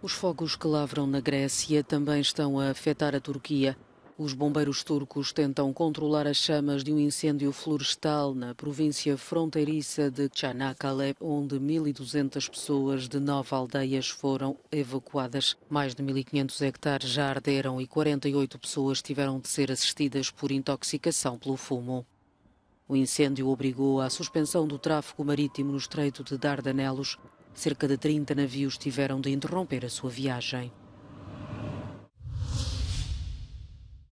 Os fogos que lavram na Grécia também estão a afetar a Turquia. Os bombeiros turcos tentam controlar as chamas de um incêndio florestal na província fronteiriça de Çanakkale, onde 1.200 pessoas de nove aldeias foram evacuadas. Mais de 1.500 hectares já arderam e 48 pessoas tiveram de ser assistidas por intoxicação pelo fumo. O incêndio obrigou à suspensão do tráfego marítimo no Estreito de Dardanelos. Cerca de 30 navios tiveram de interromper a sua viagem.